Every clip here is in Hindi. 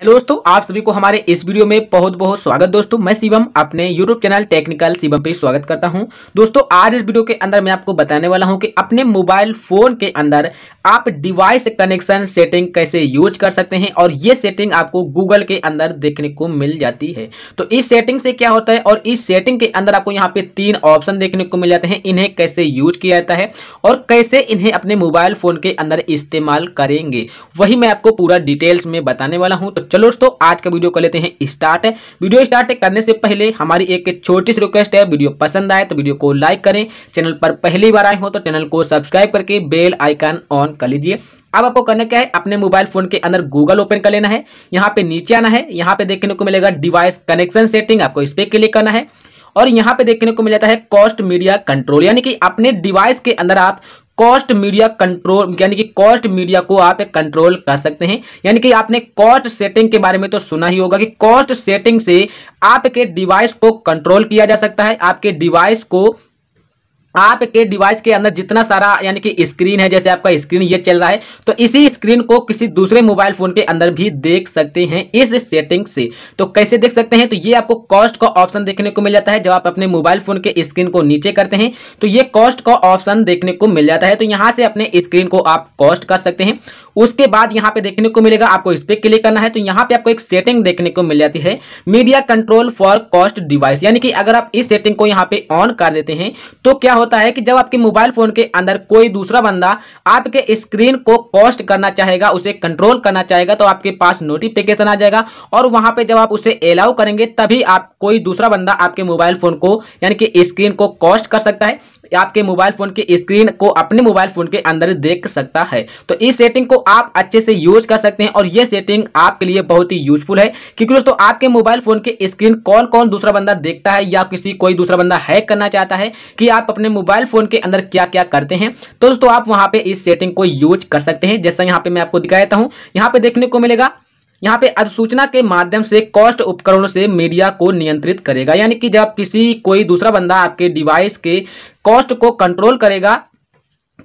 हेलो दोस्तों आप सभी को हमारे इस वीडियो में बहुत बहुत स्वागत दोस्तों मैं शिवम अपने यूट्यूब चैनल टेक्निकल शिवम पे स्वागत करता हूं दोस्तों आज इस वीडियो के अंदर मैं आपको बताने वाला हूं कि अपने मोबाइल फ़ोन के अंदर आप डिवाइस कनेक्शन सेटिंग कैसे यूज कर सकते हैं और ये सेटिंग आपको गूगल के अंदर देखने को मिल जाती है तो इस सेटिंग से क्या होता है और इस सेटिंग के अंदर आपको यहाँ पे तीन ऑप्शन देखने को मिल जाते हैं इन्हें कैसे यूज किया जाता है और कैसे इन्हें अपने मोबाइल फोन के अंदर इस्तेमाल करेंगे वही मैं आपको पूरा डिटेल्स में बताने वाला हूँ तो चलो दोस्तों आज का वीडियो कर लेते हैं स्टार्ट वीडियो स्टार्ट करने से पहले हमारी एक छोटी सी रिक्वेस्ट है वीडियो पसंद आए तो वीडियो को लाइक करें चैनल पर पहली बार आए हो तो चैनल को सब्सक्राइब करके बेल आइकन ऑन डाउनलोड कर लीजिए अब आपको करना क्या है अपने मोबाइल फोन के अंदर गूगल ओपन कर लेना है यहाँ पे नीचे आना है यहाँ पे देखने को मिलेगा डिवाइस कनेक्शन सेटिंग आपको इस पर क्लिक करना है और यहाँ पे देखने को मिल जाता है कॉस्ट मीडिया कंट्रोल यानी कि अपने डिवाइस के अंदर आप कॉस्ट मीडिया कंट्रोल यानी कि कॉस्ट मीडिया को आप कंट्रोल कर सकते हैं यानी कि आपने कॉस्ट सेटिंग के बारे में तो सुना ही होगा कि कॉस्ट सेटिंग से आपके डिवाइस को कंट्रोल किया जा सकता है आपके डिवाइस को आपके डिवाइस के अंदर जितना सारा यानी कि स्क्रीन है जैसे आपका स्क्रीन ये चल रहा है तो इसी स्क्रीन को किसी दूसरे मोबाइल फोन के अंदर भी देख सकते हैं इस सेटिंग से तो कैसे देख सकते हैं तो ये आपको कॉस्ट का ऑप्शन देखने को मिल जाता है जब आप अपने मोबाइल फोन के स्क्रीन को नीचे करते हैं तो ये कॉस्ट का ऑप्शन देखने को मिल जाता है तो यहाँ से अपने स्क्रीन को आप कॉस्ट कर सकते हैं उसके बाद यहाँ पे देखने को मिलेगा आपको इस पर क्लिक करना है तो यहाँ पे आपको एक सेटिंग देखने को मिल जाती है media control for cast device यानी कि अगर आप इस सेटिंग को यहाँ पे ऑन कर देते हैं तो क्या होता है कि जब आपके मोबाइल फोन के अंदर कोई दूसरा बंदा आपके स्क्रीन को कॉस्ट करना चाहेगा उसे कंट्रोल करना चाहेगा तो आपके पास नोटिफिकेशन आ जाएगा और वहां पे जब आप उसे अलाउ करेंगे तभी आप कोई दूसरा बंदा आपके मोबाइल फोन को यानी कि स्क्रीन को कॉस्ट कर सकता है आपके मोबाइल फ़ोन की स्क्रीन को अपने मोबाइल फ़ोन के अंदर देख सकता है तो इस सेटिंग को आप अच्छे से यूज कर सकते हैं और ये सेटिंग आपके लिए बहुत ही यूजफुल है क्योंकि दोस्तों आपके मोबाइल फ़ोन की स्क्रीन कौन कौन दूसरा बंदा देखता है या किसी कोई दूसरा बंदा हैक करना चाहता है कि आप अपने मोबाइल फ़ोन के अंदर क्या क्या करते हैं तो दोस्तों आप वहां पर इस सेटिंग को यूज कर सकते हैं जैसा यहाँ पर मैं आपको दिखा हूं हूँ यहाँ पर देखने को मिलेगा यहाँ पे अधिसूचना के माध्यम से कॉस्ट उपकरणों से मीडिया को नियंत्रित करेगा यानी कि जब किसी कोई दूसरा बंदा आपके डिवाइस के कॉस्ट को कंट्रोल करेगा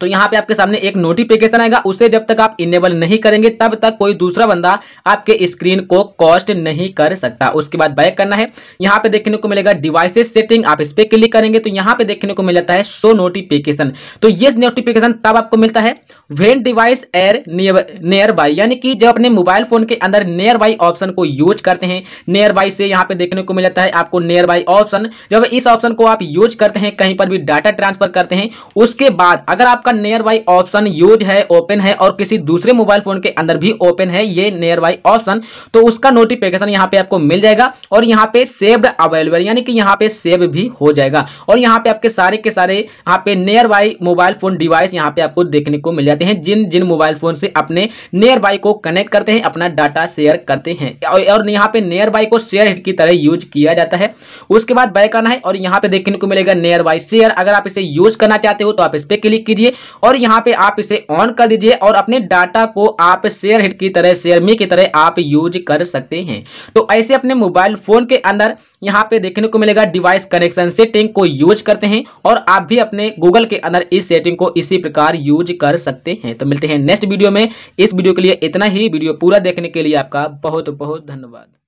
तो यहाँ पे आपके सामने एक नोटिफिकेशन आएगा उसे जब तक आप इनेबल नहीं करेंगे तब तक कोई दूसरा बंदा आपके स्क्रीन को कॉस्ट नहीं कर सकता उसके बाद बैक करना है यहाँ पे देखने को मिलेगा डिवाइसेस सेटिंग आप इस पर क्लिक करेंगे तो यहाँ पे देखने को मिल जाता है सो नोटिफिकेशन तो ये नोटिफिकेशन तब आपको मिलता है when device are nearby यानी कि जब अपने मोबाइल फोन के अंदर नियर बाई ऑप्शन को यूज करते हैं नियर बाई से यहाँ पे देखने को मिल जाता है आपको नियर बाई ऑप्शन जब इस ऑप्शन को आप यूज करते हैं कहीं पर भी डाटा ट्रांसफर करते हैं उसके बाद अगर आपका आपका नियर बाई ऑप्शन यूज है ओपन है और किसी दूसरे मोबाइल फोन के अंदर भी ओपन है ये नियर बाई ऑप्शन तो उसका नोटिफिकेशन यहाँ पे आपको मिल जाएगा और यहाँ पे सेव्ड अवेलेबल यानी कि यहाँ पे सेव भी हो जाएगा और यहाँ पे आपके सारे के सारे यहाँ पे nearby mobile phone device यहाँ पे आपको देखने को मिल जाते हैं जिन जिन मोबाइल फोन से अपने नियर बाई को कनेक्ट करते हैं अपना डाटा शेयर करते हैं और यहाँ पे नियर बाई को शेयर की तरह यूज किया जाता है उसके बाद बैक आना है और यहाँ पे देखने को मिलेगा नियर बाई शेयर अगर आप इसे यूज करना चाहते हो तो आप इस पर क्लिक कीजिए और यहाँ पे आप इसे ऑन कर दीजिए और अपने डाटा को आप शेयर हिट की तरह शेयर मी की तरह आप यूज कर सकते हैं तो ऐसे अपने मोबाइल फोन के अंदर यहाँ पे देखने को मिलेगा डिवाइस कनेक्शन सेटिंग को यूज करते हैं और आप भी अपने गूगल के अंदर इस सेटिंग को इसी प्रकार यूज कर सकते हैं तो मिलते हैं नेक्स्ट वीडियो में इस वीडियो के लिए इतना ही वीडियो पूरा देखने के लिए आपका बहुत बहुत धन्यवाद